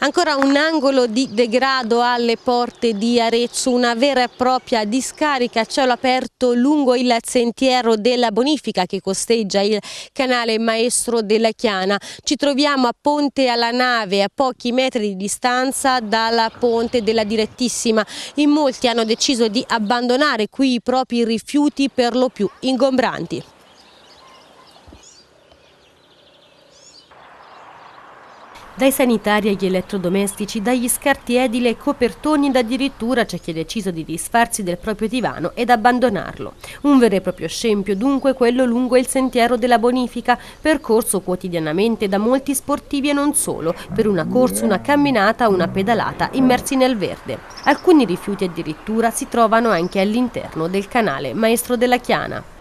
Ancora un angolo di degrado alle porte di Arezzo, una vera e propria discarica a cielo aperto lungo il sentiero della bonifica che costeggia il canale maestro della Chiana. Ci troviamo a Ponte alla Nave, a pochi metri di distanza dalla ponte della direttissima. In molti hanno deciso di abbandonare qui i propri rifiuti per lo più ingombranti. dai sanitari agli elettrodomestici, dagli scarti edili ai copertoni ed addirittura c'è chi ha deciso di disfarsi del proprio divano ed abbandonarlo. Un vero e proprio scempio dunque quello lungo il sentiero della bonifica, percorso quotidianamente da molti sportivi e non solo, per una corsa, una camminata, una pedalata immersi nel verde. Alcuni rifiuti addirittura si trovano anche all'interno del canale Maestro della Chiana.